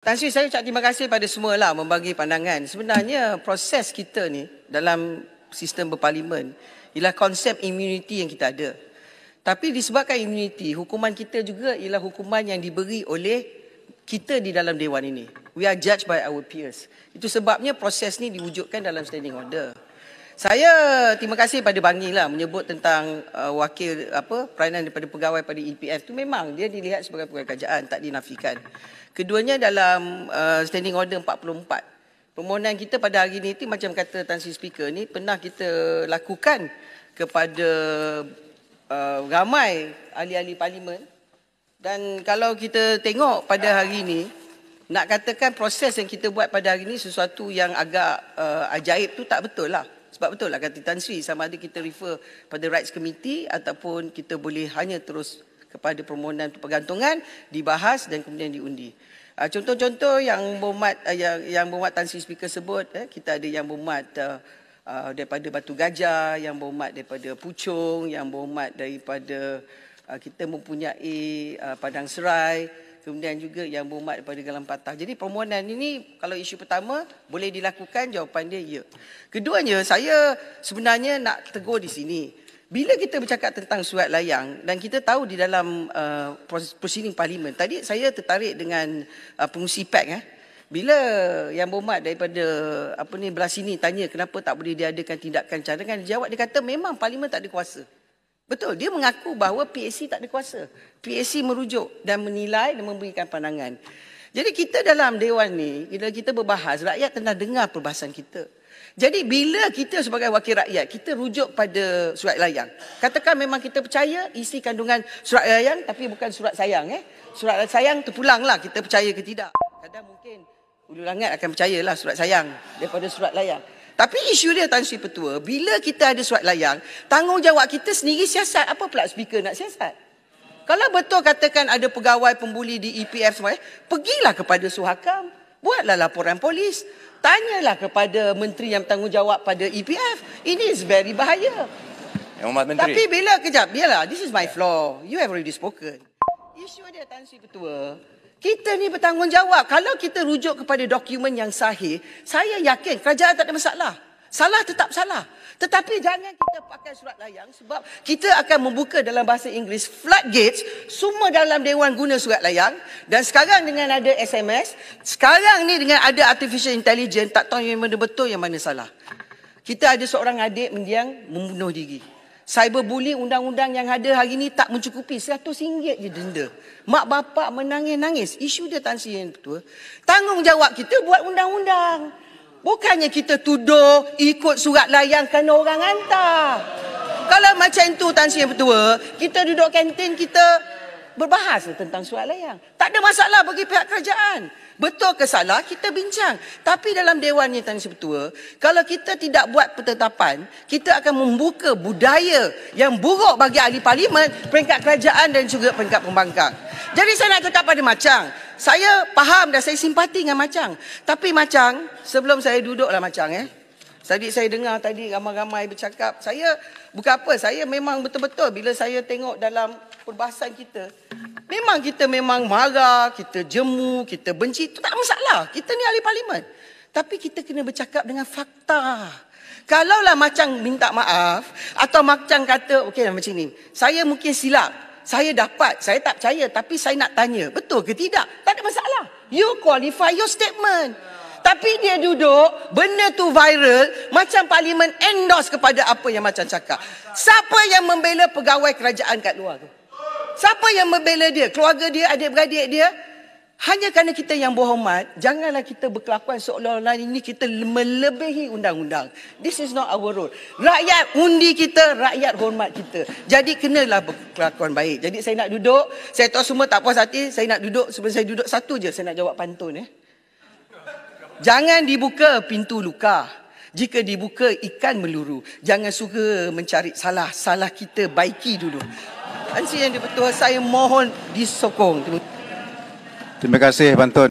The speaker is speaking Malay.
Tan Sri, saya ucap terima kasih pada semua lah membagi pandangan. Sebenarnya proses kita ni dalam sistem berparlimen ialah konsep immunity yang kita ada. Tapi disebabkan immunity, hukuman kita juga ialah hukuman yang diberi oleh kita di dalam dewan ini. We are judged by our peers. Itu sebabnya proses ni diwujudkan dalam standing order. Saya terima kasih pada Bangi lah menyebut tentang uh, wakil apa peranan daripada pegawai pada EPF tu memang dia dilihat sebagai pegawai kerajaan tak dinafikan. Keduanya dalam uh, standing order 44. Permohonan kita pada hari ini itu macam kata Tan Sri Speaker ni pernah kita lakukan kepada uh, ramai ahli-ahli parlimen dan kalau kita tengok pada hari ini nak katakan proses yang kita buat pada hari ini sesuatu yang agak uh, ajaib tu tak betul lah. Sebab betul lah kata Tan Sri sama ada kita refer pada rights committee ataupun kita boleh hanya terus kepada permohonan pergantungan dibahas dan kemudian diundi. Ah, contoh-contoh yang bermat ah, yang yang bermat Tan Sri Speaker sebut eh, kita ada yang bermat uh, ah, uh, daripada Batu Gajah, yang bermat daripada Puchong, yang bermat daripada uh, kita mempunyai uh, Padang Serai, kemudian juga yang berumat daripada Galang Patah. Jadi permohonan ini kalau isu pertama boleh dilakukan jawapan dia ya. Keduanya saya sebenarnya nak tegur di sini. Bila kita bercakap tentang surat layang dan kita tahu di dalam uh, prosiding parlimen tadi saya tertarik dengan uh, pengusi PAK e eh. Bila yang berhormat daripada apa ni belah sini tanya kenapa tak boleh diadakan tindakan cadangan dia jawab dia kata memang parlimen tak ada kuasa. Betul, dia mengaku bahawa PAC tak ada kuasa. PAC merujuk dan menilai dan memberikan pandangan. Jadi kita dalam dewan ni, bila kita berbahas, rakyat telah dengar perbahasan kita. Jadi bila kita sebagai wakil rakyat, kita rujuk pada surat layang. Katakan memang kita percaya isi kandungan surat layang tapi bukan surat sayang. Eh? Surat sayang tu terpulanglah kita percaya ke tidak. Kadang mungkin ulu langat akan percayalah surat sayang daripada surat layang. Tapi isu dia Tan Sri Petua, bila kita ada surat layang, tanggungjawab kita sendiri siasat. Apa pula speaker nak siasat? Kalau betul katakan ada pegawai pembuli di EPF semua, eh, pergilah kepada Suhakam. Buatlah laporan polis. Tanyalah kepada menteri yang bertanggungjawab pada EPF. Ini is very bahaya. Tapi bila kejap, biarlah. This is my floor. You have already spoken. Isu dia Tan Sri Petua, kita ni bertanggungjawab. Kalau kita rujuk kepada dokumen yang sahih, saya yakin kerajaan tak ada masalah. Salah tetap salah. Tetapi jangan kita pakai surat layang sebab kita akan membuka dalam bahasa Inggeris floodgates semua dalam dewan guna surat layang dan sekarang dengan ada SMS, sekarang ni dengan ada artificial intelligence tak tahu yang mana betul yang mana salah. Kita ada seorang adik mendiang membunuh diri. Cyberbullying undang-undang yang ada hari ini tak mencukupi. Seratus ringgit je denda. Mak bapak menangis-nangis. Isu dia Tan Sri yang ketua. Tanggungjawab kita buat undang-undang. Bukannya kita tuduh ikut surat layang kerana orang hantar. Kalau macam tu Tan Sri yang ketua, kita duduk kantin kita berbahas tentang surat layang. Tak ada masalah bagi pihak kerajaan. Betul ke salah, kita bincang. Tapi dalam Dewan Yang Tanya Sepertua, kalau kita tidak buat pertetapan, kita akan membuka budaya yang buruk bagi ahli parlimen, peringkat kerajaan dan juga peringkat pembangkang. Jadi saya nak cakap pada Macang, saya faham dan saya simpati dengan Macang. Tapi Macang, sebelum saya duduklah Macang, eh, Tadi saya dengar tadi ramai-ramai bercakap. Saya bukan apa, saya memang betul-betul bila saya tengok dalam perbahasan kita, memang kita memang marah, kita jemu, kita benci, itu tak masalah. Kita ni ahli parlimen. Tapi kita kena bercakap dengan fakta. Kalaulah macam minta maaf atau macam kata, okey macam ni, saya mungkin silap. Saya dapat, saya tak percaya tapi saya nak tanya, betul ke tidak? Tak ada masalah. You qualify your statement. Tapi dia duduk, benda tu viral, macam parlimen endorse kepada apa yang macam cakap. Siapa yang membela pegawai kerajaan kat luar tu? Siapa yang membela dia? Keluarga dia, adik-beradik dia? Hanya kerana kita yang berhormat, janganlah kita berkelakuan seolah-olah ini kita melebihi undang-undang. This is not our role. Rakyat undi kita, rakyat hormat kita. Jadi kenalah berkelakuan baik. Jadi saya nak duduk, saya tahu semua tak puas hati, saya nak duduk, sebelum saya duduk satu je saya nak jawab pantun eh. Jangan dibuka pintu luka. Jika dibuka ikan meluru. Jangan suka mencari salah. Salah kita baiki dulu. Ansi yang betul saya mohon disokong. Terima kasih Bantun.